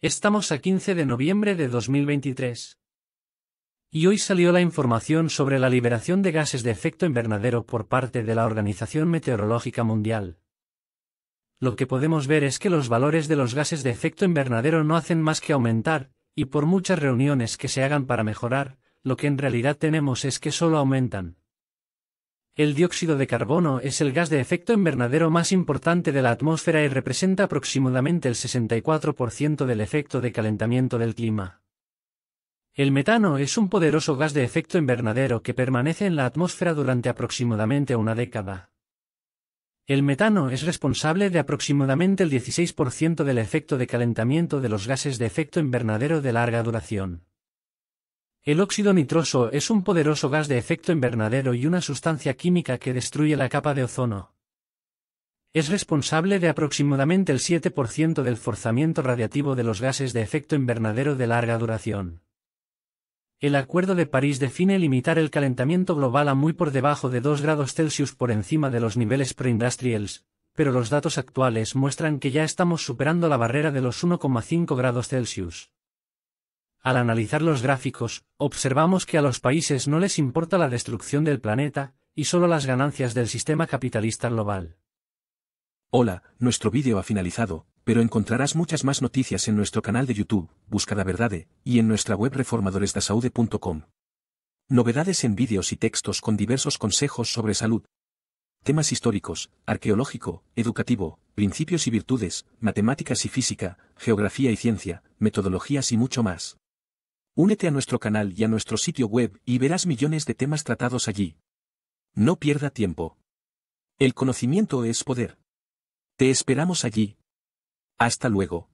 Estamos a 15 de noviembre de 2023. Y hoy salió la información sobre la liberación de gases de efecto invernadero por parte de la Organización Meteorológica Mundial. Lo que podemos ver es que los valores de los gases de efecto invernadero no hacen más que aumentar, y por muchas reuniones que se hagan para mejorar, lo que en realidad tenemos es que solo aumentan. El dióxido de carbono es el gas de efecto invernadero más importante de la atmósfera y representa aproximadamente el 64% del efecto de calentamiento del clima. El metano es un poderoso gas de efecto invernadero que permanece en la atmósfera durante aproximadamente una década. El metano es responsable de aproximadamente el 16% del efecto de calentamiento de los gases de efecto invernadero de larga duración. El óxido nitroso es un poderoso gas de efecto invernadero y una sustancia química que destruye la capa de ozono. Es responsable de aproximadamente el 7% del forzamiento radiativo de los gases de efecto invernadero de larga duración. El Acuerdo de París define limitar el calentamiento global a muy por debajo de 2 grados Celsius por encima de los niveles preindustriales, pero los datos actuales muestran que ya estamos superando la barrera de los 1,5 grados Celsius. Al analizar los gráficos, observamos que a los países no les importa la destrucción del planeta, y solo las ganancias del sistema capitalista global. Hola, nuestro vídeo ha finalizado, pero encontrarás muchas más noticias en nuestro canal de YouTube, Busca la Verdade, y en nuestra web reformadoresdasaude.com. Novedades en vídeos y textos con diversos consejos sobre salud. Temas históricos, arqueológico, educativo, principios y virtudes, matemáticas y física, geografía y ciencia, metodologías y mucho más. Únete a nuestro canal y a nuestro sitio web y verás millones de temas tratados allí. No pierda tiempo. El conocimiento es poder. Te esperamos allí. Hasta luego.